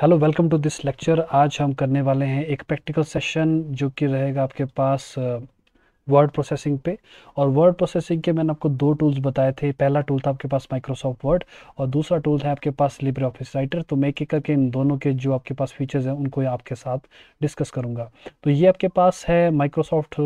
hello welcome to this lecture आज हम करने वाले हैं एक प्रैक्टिकल सेशन जो कि रहेगा आपके पास वर्ड uh, प्रोसेसिंग पे और वर्ड प्रोसेसिंग के मैंने आपको दो टूल्स बताए थे पहला टूल था आपके पास माइक्रोसॉफ्ट वर्ड और दूसरा टूल था आपके पास लिब्रे ऑफिस राइटर तो मैं एक करके इन दोनों के जो आपके पास फीचर्स हैं उनको आपके साथ डिस्कस करूँगा तो ये आपके पास है Microsoft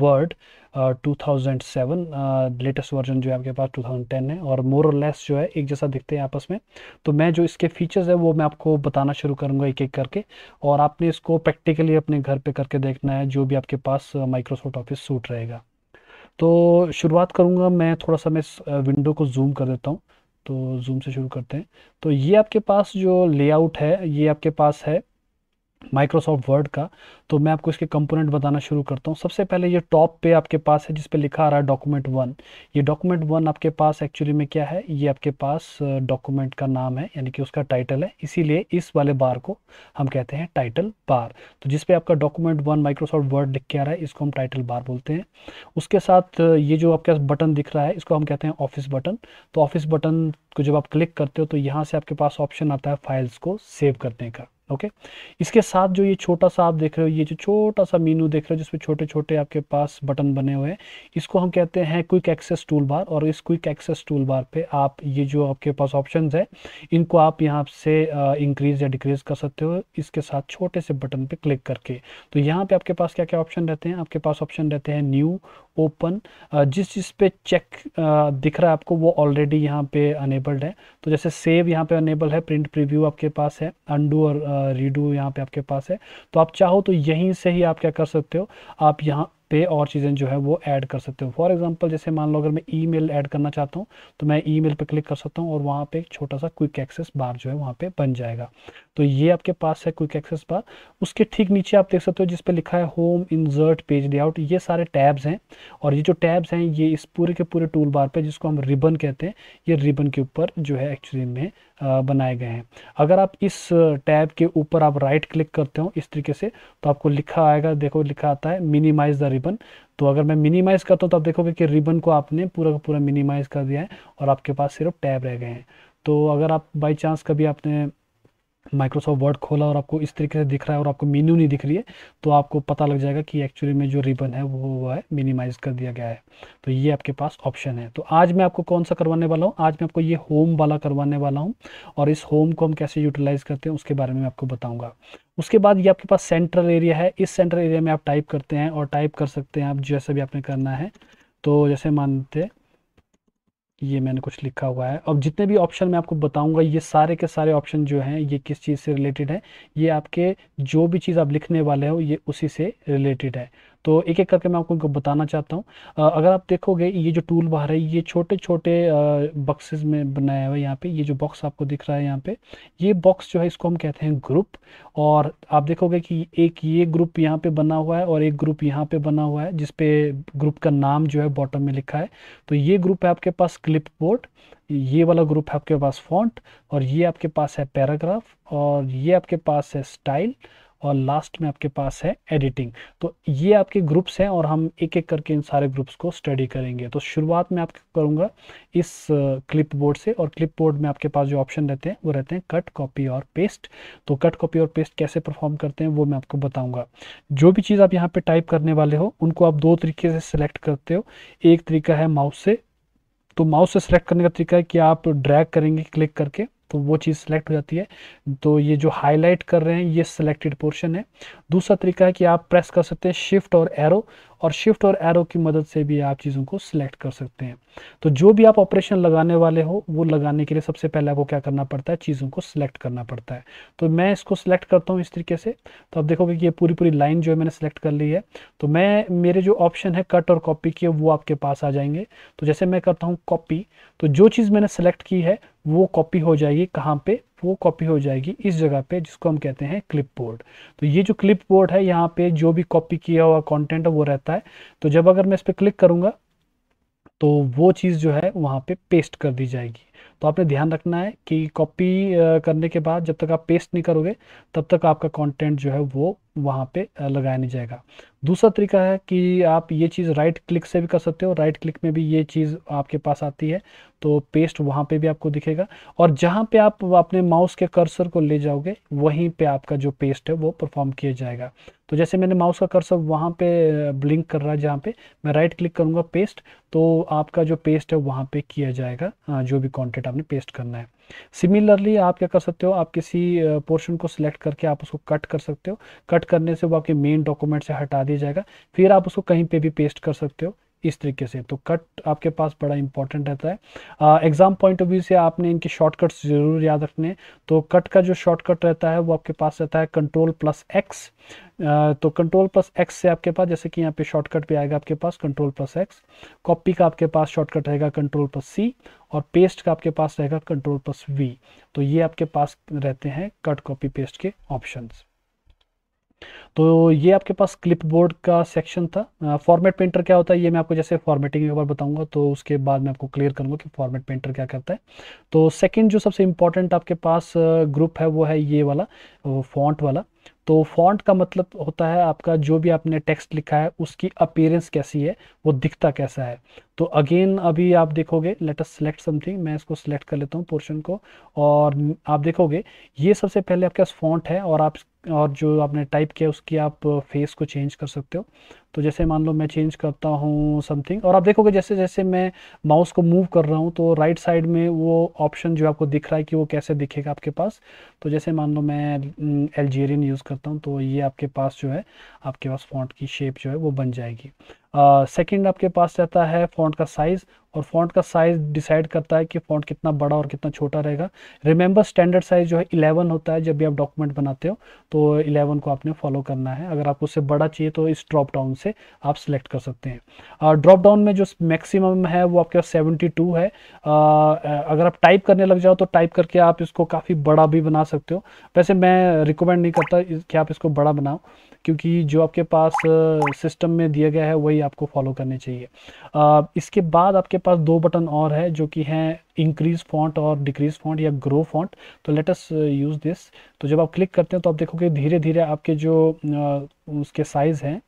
Word uh, 2007 latest version जो है आपके पास 2010 है और मोर और लेस जो है एक जैसा दिखते हैं आपस में तो मैं जो इसके फीचर्स है वो मैं आपको बताना शुरू करूँगा एक एक करके और आपने इसको प्रैक्टिकली अपने घर पर करके देखना है जो भी आपके पास माइक्रोसॉफ्ट ऑफिस सूट रहेगा तो शुरुआत करूँगा मैं थोड़ा सा मैं इस विंडो को जूम कर देता हूँ तो जूम से शुरू करते हैं तो ये आपके पास जो लेआउट है ये आपके पास है माइक्रोसॉफ्ट वर्ड का तो मैं आपको इसके कंपोनेंट बताना शुरू करता हूँ सबसे पहले ये टॉप पे आपके पास है जिस पे लिखा आ रहा है डॉक्यूमेंट वन ये डॉक्यूमेंट वन आपके पास एक्चुअली में क्या है ये आपके पास डॉक्यूमेंट का नाम है यानी कि उसका टाइटल है इसीलिए इस वाले बार को हम कहते हैं टाइटल बार तो जिसपे आपका डॉक्यूमेंट वन माइक्रोसॉफ्ट वर्ड लिख के आ रहा है इसको हम टाइटल बार बोलते हैं उसके साथ ये जो आपके पास बटन दिख रहा है इसको हम कहते हैं ऑफिस बटन तो ऑफिस बटन को जब आप क्लिक करते हो तो यहाँ से आपके पास ऑप्शन आता है फाइल्स को सेव करने का ओके इसके साथ जो ये छोटा सा आप देख रहे हो ये जो छोटा सा मीनू देख रहे हो जिसमें छोटे छोटे आपके पास बटन बने हुए हैं इसको हम कहते हैं क्विक एक्सेस टूल बार और इस क्विक एक्सेस टूल बार पे आप ये जो आपके पास ऑप्शन है इनको आप यहाँ से इंक्रीज या डिक्रीज कर सकते हो इसके साथ छोटे से बटन पर क्लिक करके तो यहाँ पर आपके पास क्या क्या ऑप्शन रहते हैं आपके पास ऑप्शन रहते हैं न्यू ओपन जिस चीज़ पे चेक दिख रहा है आपको वो ऑलरेडी यहाँ पे अनेबल्ड है तो जैसे सेव यहाँ पे अनेबल है प्रिंट प्रीव्यू आपके पास है अंडू और रीडू यहाँ पे आपके पास है तो आप चाहो तो यहीं से ही आप क्या कर सकते हो आप यहाँ पे और चीज़ें जो है वो ऐड कर सकते हो फॉर एग्जांपल जैसे मान लो अगर मैं ईमेल ऐड करना चाहता हूँ तो मैं ईमेल पे क्लिक कर सकता हूँ और वहाँ पे एक छोटा सा क्विक एक्सेस बार जो है वहाँ पे बन जाएगा तो ये आपके पास है क्विक एक्सेस बार उसके ठीक नीचे आप देख सकते हो जिसपे लिखा है होम इन्जर्ट पेज लेआउट ये सारे टैब्स हैं और ये जो टैब्स हैं ये इस पूरे के पूरे टूल बार पर जिसको हम रिबन कहते हैं ये रिबन के ऊपर जो है एक्चुअली में बनाए गए हैं अगर आप इस टैब के ऊपर आप राइट क्लिक करते हो इस तरीके से तो आपको लिखा आएगा देखो लिखा आता है मिनिमाइज द रिबन तो अगर मैं मिनिमाइज करता हूँ तो आप देखोगे कि रिबन को आपने पूरा का पूरा मिनिमाइज कर दिया है और आपके पास सिर्फ टैब रह गए हैं तो अगर आप बाई चांस कभी आपने माइक्रोसॉफ्ट वर्ड खोला और आपको इस तरीके से दिख रहा है और आपको मीनू नहीं दिख रही है तो आपको पता लग जाएगा कि एक्चुअली में जो रिबन है वो हुआ है मिनिमाइज कर दिया गया है तो ये आपके पास ऑप्शन है तो आज मैं आपको कौन सा करवाने वाला हूँ आज मैं आपको ये होम वाला करवाने वाला हूँ और इस होम को हम कैसे यूटिलाइज़ करते हैं उसके बारे में आपको बताऊँगा उसके बाद ये आपके पास सेंट्रल एरिया है इस सेंट्रल एरिया में आप टाइप करते हैं और टाइप कर सकते हैं आप जैसे भी आपने करना है तो जैसे मानते हैं ये मैंने कुछ लिखा हुआ है अब जितने भी ऑप्शन मैं आपको बताऊंगा ये सारे के सारे ऑप्शन जो हैं ये किस चीज़ से रिलेटेड है ये आपके जो भी चीज़ आप लिखने वाले हो ये उसी से रिलेटेड है तो एक एक करके मैं आपको इनको बताना चाहता हूँ अगर आप देखोगे ये जो टूल बाहर है ये छोटे छोटे बक्सेज में बनाया हुआ है यहाँ पे ये जो बॉक्स आपको दिख रहा है यहाँ पे ये बॉक्स जो है इसको हम कहते हैं ग्रुप और आप देखोगे कि एक ये ग्रुप यहाँ पे बना हुआ है और एक ग्रुप यहाँ पे बना हुआ है जिसपे ग्रुप का नाम जो है बॉटम में लिखा है तो ये ग्रुप है आपके पास क्लिप बोर्ड ये वाला ग्रुप है आपके पास फॉन्ट और ये आपके पास है पैराग्राफ और ये आपके पास है स्टाइल और लास्ट में आपके पास है एडिटिंग तो ये आपके ग्रुप्स हैं और हम एक एक करके इन सारे ग्रुप्स को स्टडी करेंगे तो शुरुआत में आपके करूँगा इस क्लिप बोर्ड से और क्लिप बोर्ड में आपके पास जो ऑप्शन रहते हैं वो रहते हैं कट कॉपी और पेस्ट तो कट कॉपी और पेस्ट कैसे परफॉर्म करते हैं वो मैं आपको बताऊँगा जो भी चीज़ आप यहाँ पर टाइप करने वाले हो उनको आप दो तरीके से सिलेक्ट करते हो एक तरीका है माउस से तो माउस से सिलेक्ट करने का तरीका है कि आप ड्रैग करेंगे क्लिक करके तो वो चीज़ सेलेक्ट हो जाती है तो ये जो हाईलाइट कर रहे हैं ये सिलेक्टेड पोर्शन है दूसरा तरीका है कि आप प्रेस कर सकते हैं शिफ्ट और एरो और शिफ्ट और एरो की मदद से भी आप चीज़ों को सिलेक्ट कर सकते हैं तो जो भी आप ऑपरेशन लगाने वाले हो वो लगाने के लिए सबसे पहले आपको क्या करना पड़ता है चीज़ों को सिलेक्ट करना पड़ता है तो मैं इसको सिलेक्ट करता हूँ इस तरीके से तो आप देखोगे कि ये पूरी पूरी लाइन जो है मैंने सेलेक्ट कर ली है तो मैं मेरे जो ऑप्शन है कट और कॉपी के वो आपके पास आ जाएंगे तो जैसे मैं करता हूँ कॉपी तो जो चीज़ मैंने सेलेक्ट की है वो कॉपी हो जाएगी कहाँ पे वो कॉपी हो जाएगी इस जगह पे जिसको हम कहते हैं क्लिप बोर्ड तो ये जो क्लिप बोर्ड है यहाँ पे जो भी कॉपी किया हुआ कंटेंट है वो रहता है तो जब अगर मैं इस पर क्लिक करूँगा तो वो चीज़ जो है वहाँ पे पेस्ट कर दी जाएगी तो आपने ध्यान रखना है कि कॉपी करने के बाद जब तक आप पेस्ट नहीं करोगे तब तक आपका कंटेंट जो है वो वहाँ पे लगाया नहीं जाएगा दूसरा तरीका है कि आप ये चीज़ राइट क्लिक से भी कर सकते हो राइट क्लिक में भी ये चीज़ आपके पास आती है तो पेस्ट वहाँ पे भी आपको दिखेगा और जहाँ पे आप अपने माउस के कर्सर को ले जाओगे वहीं पे आपका जो पेस्ट है वो परफॉर्म किया जाएगा तो जैसे मैंने माउस का कर्सर वहाँ पे ब्लिंक कर रहा है जहाँ पे मैं राइट क्लिक करूँगा पेस्ट तो आपका जो पेस्ट है वहाँ पे किया जाएगा जो भी कंटेंट आपने पेस्ट करना है सिमिलरली आप क्या कर सकते हो आप किसी पोर्शन को सिलेक्ट करके आप उसको कट कर सकते हो कट करने से वो आपके मेन डॉक्यूमेंट से हटा दिया जाएगा फिर आप उसको कहीं पे भी पेस्ट कर सकते हो इस तरीके से तो कट आपके पास बड़ा इंपॉर्टेंट रहता है एग्जाम पॉइंट ऑफ व्यू से आपने इनके शॉर्टकट्स ज़रूर याद रखने तो कट का जो शॉर्टकट रहता है वो आपके पास रहता है कंट्रोल प्लस एक्स तो कंट्रोल प्लस एक्स से आपके पास जैसे कि यहाँ पे शॉर्टकट भी आएगा आपके पास कंट्रोल प्लस एक्स कॉपी का आपके पास शॉर्टकट रहेगा कंट्रोल प्लस सी और पेस्ट का आपके पास रहेगा कंट्रोल प्लस वी तो ये आपके पास रहते हैं कट कॉपी पेस्ट के ऑप्शंस तो ये आपके पास क्लिपबोर्ड का सेक्शन था फॉर्मेट पेंटर क्या होता है ये मैं आपको जैसे फॉर्मेटिंग एक बार बताऊंगा तो उसके बाद मैं आपको क्लियर करूंगा कि फॉर्मेट पेंटर क्या करता है तो सेकंड जो सबसे इंपॉर्टेंट आपके पास ग्रुप है वो है ये वाला फॉन्ट वाला तो फॉन्ट का मतलब होता है आपका जो भी आपने टेक्स्ट लिखा है उसकी अपीयरेंस कैसी है वो दिखता कैसा है तो अगेन अभी आप देखोगे लेट अस सेलेक्ट समथिंग मैं इसको सेलेक्ट कर लेता हूँ पोर्शन को और आप देखोगे ये सबसे पहले आपके पास फॉन्ट है और आप और जो आपने टाइप किया उसकी आप फेस को चेंज कर सकते हो तो जैसे मान लो मैं चेंज करता हूँ समथिंग और आप देखोगे जैसे जैसे मैं माउस को मूव कर रहा हूँ तो राइट साइड में वो ऑप्शन जो आपको दिख रहा है कि वो कैसे दिखेगा आपके पास तो जैसे मान लो मैं एल्जेरियन हम्म, यूज़ करता हूँ तो ये आपके पास जो है आपके पास फॉन्ट की शेप जो है वो बन जाएगी सेकेंड uh, आपके पास रहता है फॉन्ट का साइज और फॉन्ट का साइज डिसाइड करता है कि फॉन्ट कितना बड़ा और कितना छोटा रहेगा रिमेंबर स्टैंडर्ड साइज जो है 11 होता है जब भी आप डॉक्यूमेंट बनाते हो तो 11 को आपने फॉलो करना है अगर आपको उससे बड़ा चाहिए तो इस ड्रॉप डाउन से आप सिलेक्ट कर सकते हैं ड्रॉप डाउन में जो मैक्सिमम है वो आपके पास सेवेंटी है अगर आप टाइप करने लग जाओ तो टाइप करके आप इसको काफ़ी बड़ा भी बना सकते हो वैसे मैं रिकमेंड नहीं करता कि आप इसको बड़ा बनाओ क्योंकि जो आपके पास सिस्टम में दिया गया है वही आपको फॉलो करने चाहिए इसके बाद आपके पास दो बटन और है जो कि है इंक्रीज फॉन्ट और डिक्रीज फॉन्ट या ग्रो फॉन्ट तो लेटस यूज़ दिस तो जब आप क्लिक करते हैं तो आप देखोगे धीरे धीरे आपके जो uh, उसके साइज़ हैं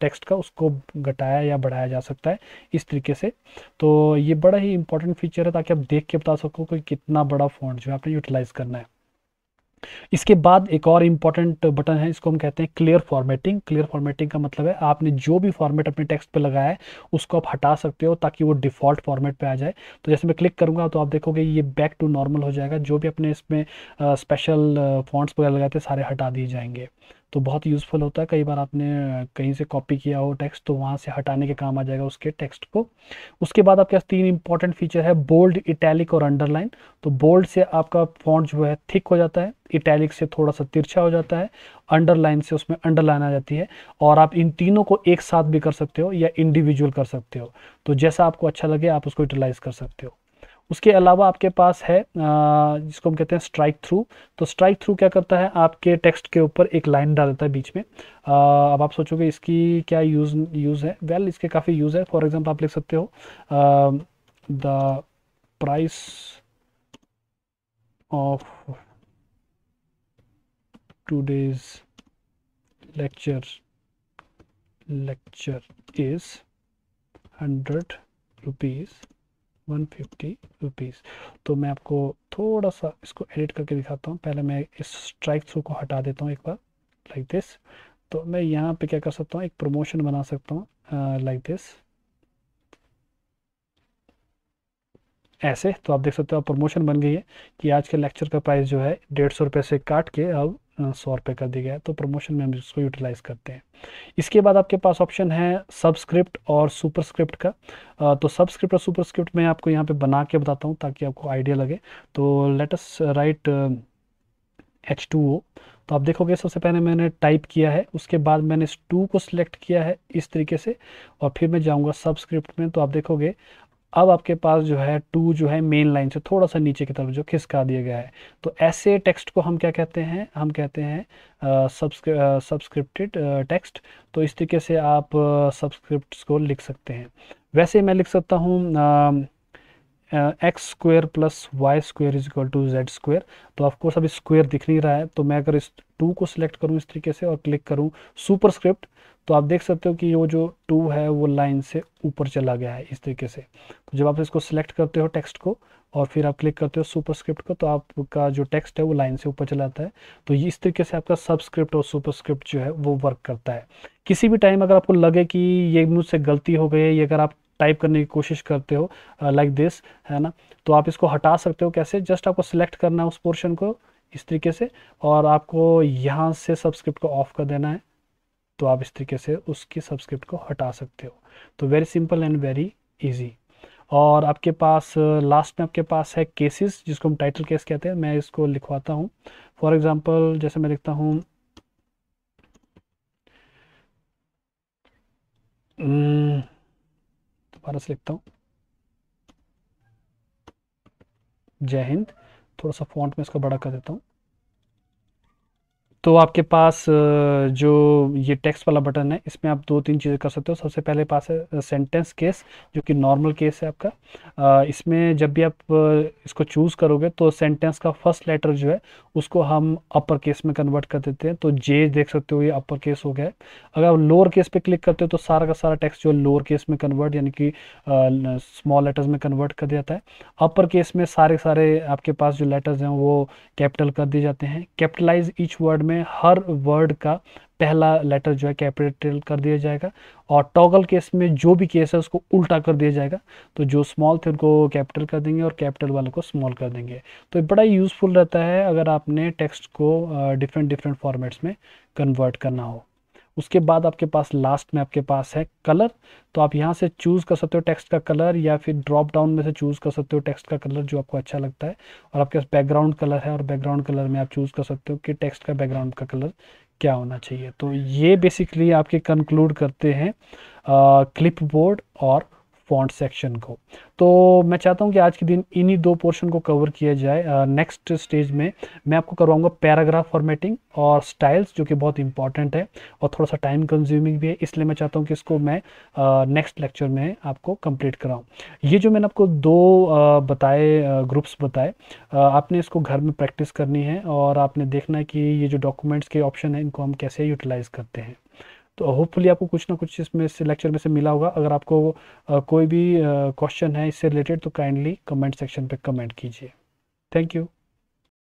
टेक्स्ट uh, का उसको घटाया या बढ़ाया जा सकता है इस तरीके से तो ये बड़ा ही इंपॉर्टेंट फीचर है ताकि आप देख के बता सको कि कितना बड़ा फॉन्ट जो है आपने यूटिलाइज़ करना है इसके बाद एक और इम्पॉर्टेंट बटन है इसको हम कहते हैं क्लियर फॉर्मेटिंग क्लियर फॉर्मेटिंग का मतलब है आपने जो भी फॉर्मेट अपने टेक्स्ट पे लगाया है उसको आप हटा सकते हो ताकि वो डिफ़ॉल्ट फॉर्मेट पे आ जाए तो जैसे मैं क्लिक करूंगा तो आप देखोगे ये बैक टू नॉर्मल हो जाएगा जो भी अपने इसमें स्पेशल फॉन्ट्स वगैरह लगाए थे सारे हटा दिए जाएंगे तो बहुत यूज़फुल होता है कई बार आपने कहीं से कॉपी किया हो टेक्स्ट तो वहाँ से हटाने के काम आ जाएगा उसके टेक्स्ट को उसके बाद आपके पास तीन इंपॉर्टेंट फीचर है बोल्ड इटैलिक और अंडरलाइन तो बोल्ड से आपका फॉन्ट जो है थिक हो जाता है इटैलिक से थोड़ा सा तिरछा हो जाता है अंडरलाइन से उसमें अंडरलाइन आ जाती है और आप इन तीनों को एक साथ भी कर सकते हो या इंडिविजुअल कर सकते हो तो जैसा आपको अच्छा लगे आप उसको यूटिलाइज़ कर सकते हो उसके अलावा आपके पास है जिसको हम कहते हैं स्ट्राइक थ्रू तो स्ट्राइक थ्रू क्या करता है आपके टेक्स्ट के ऊपर एक लाइन डाल देता है बीच में अब आप सोचोगे इसकी क्या यूज़ यूज़ है वेल well, इसके काफ़ी यूज़ है फॉर एग्जाम्पल आप लिख सकते हो the price of two days lecture lecture is hundred rupees 150 rupees तो मैं आपको थोड़ा सा इसको एडिट करके दिखाता हूँ पहले मैं इस स्ट्राइक थ्रू को हटा देता हूँ एक बार लाइक दिस तो मैं यहाँ पे क्या कर सकता हूँ एक प्रमोशन बना सकता हूँ लाइक दिस ऐसे तो आप देख सकते हो प्रमोशन बन गई है कि आज के लेक्चर का प्राइस जो है डेढ़ सौ रुपये से काट के अब सौ रुपये कर दिया गया है तो प्रमोशन में हम इसको यूटिलाइज करते हैं इसके बाद आपके पास ऑप्शन है सबस्क्रिप्ट और सुपरस्क्रिप्ट का तो सबस्क्रिप्ट और सुपरस्क्रिप्ट मैं आपको यहाँ पे बना के बताता हूँ ताकि आपको आइडिया लगे तो let's write H two O तो आप देखोगे सबसे पहले मैंने टाइप किया है उसके बाद मैंने इस टू को सिलेक्ट किया है इस तरीके से और फिर मैं जाऊँगा सबस्क्रिप्ट में तो आप देखोगे अब आपके पास जो है टू जो है मेन लाइन से थोड़ा सा नीचे की तरफ जो खिसका दिया गया है तो ऐसे टेक्स्ट को हम क्या कहते हैं हम कहते हैं सब्सक्रिप्टेड टेक्स्ट तो इस तरीके से आप सब्सक्रिप्ट को लिख सकते हैं वैसे मैं लिख सकता हूँ X square plus Y square is equal to Z square तो ऑफकोर्स अभी स्क्वेयर दिख नहीं रहा है तो मैं अगर इस टू को सिलेक्ट करूँ इस तरीके से और क्लिक करूँ स्क्रिप्ट तो आप देख सकते हो कि वो जो टू है वो लाइन से ऊपर चला गया है इस तरीके से तो जब आप इसको सिलेक्ट करते हो टेक्स्ट को और फिर आप क्लिक करते हो सुपर स्क्रिप्ट को तो आपका जो टेक्स्ट है वो लाइन से ऊपर चला है तो इस तरीके से आपका सबस्क्रिप्ट और सुपर स्क्रिप्ट जो है वो वर्क करता है किसी भी टाइम अगर आपको लगे कि ये मुझसे गलती हो गई है ये अगर आप टाइप करने की कोशिश करते हो लाइक uh, दिस है ना तो आप इसको हटा सकते हो कैसे जस्ट आपको सिलेक्ट करना है उस पोर्शन को इस तरीके से और आपको यहाँ से सब्सक्रिप्ट को ऑफ कर देना है तो आप इस तरीके से उसकी सब्सक्रिप्ट को हटा सकते हो तो very simple and very easy और आपके पास लास्ट uh, में आपके पास है केसेस जिसको हम टाइटल केस कहते हैं मैं इसको लिखवाता हूँ फॉर एग्जांपल जैसे मैं लिखता हूँ hmm, दोबारा से लिखता हूँ जय हिंद थोड़ा सा फॉन्ट में इसको बड़ा कर देता हूँ तो आपके पास जो ये टेक्स्ट वाला बटन है इसमें आप दो तीन चीज़ें कर सकते हो सबसे पहले पास है सेंटेंस केस जो कि नॉर्मल केस है आपका इसमें जब भी आप इसको चूज़ करोगे तो सेंटेंस का फर्स्ट लेटर जो है उसको हम अपर केस में कन्वर्ट कर देते हैं तो जे देख सकते हो ये अपर केस हो गया है अगर आप लोअर केस पे क्लिक करते हो तो सारा का सारा टेक्स्ट जो लोअर केस में कन्वर्ट यानी कि स्मॉल लेटर्स में कन्वर्ट कर दिया जाता है अपर केस में सारे सारे आपके पास जो लेटर्स हैं वो कैपिटल कर दिए जाते हैं कैपिटलाइज ईच वर्ड में में हर वर्ड का पहला लेटर जो है कैपिटल कर दिया जाएगा और टॉगल केस में जो भी केस है उसको उल्टा कर दिया जाएगा तो जो स्मॉल थे उनको कैपिटल कर देंगे और कैपिटल वाले को स्मॉल कर देंगे तो बड़ा यूज़फुल रहता है अगर आपने टेक्स्ट को डिफरेंट डिफरेंट फॉर्मेट्स में कन्वर्ट करना हो उसके बाद आपके पास लास्ट में आपके पास है कलर तो आप यहाँ से चूज़ कर सकते हो टेक्स्ट का कलर या फिर ड्रॉप डाउन में से चूज़ कर सकते हो टेक्स्ट का कलर जो आपको अच्छा लगता है और आपके पास बैकग्राउंड कलर है और बैकग्राउंड कलर में आप चूज़ कर सकते हो कि टेक्स्ट का बैकग्राउंड का कलर क्या होना चाहिए तो ये बेसिकली आपके कंक्लूड करते हैं क्लिप बोर्ड और फॉन्ट सेक्शन को तो मैं चाहता हूँ कि आज के दिन इन्हीं दो पोर्शन को कवर किया जाए नेक्स्ट स्टेज में मैं आपको करवाऊँगा पैराग्राफ फॉर्मेटिंग और स्टाइल्स जो कि बहुत इंपॉर्टेंट है और थोड़ा सा टाइम कंज्यूमिंग भी है इसलिए मैं चाहता हूँ कि इसको मैं नेक्स्ट लेक्चर में आपको कंप्लीट कराऊँ ये जो मैंने आपको दो uh, बताए ग्रुप्स ग्रुप्स बताए आपने इसको घर में प्रैक्टिस करनी है और आपने देखना है कि ये जो डॉक्यूमेंट्स के ऑप्शन हैं इनको हम कैसे यूटिलाइज़ करते हैं तो होपफुली आपको कुछ ना कुछ इसमें से लेक्चर में से मिला होगा अगर आपको कोई भी क्वेश्चन है इससे रिलेटेड तो काइंडली कमेंट सेक्शन पे कमेंट कीजिए थैंक यू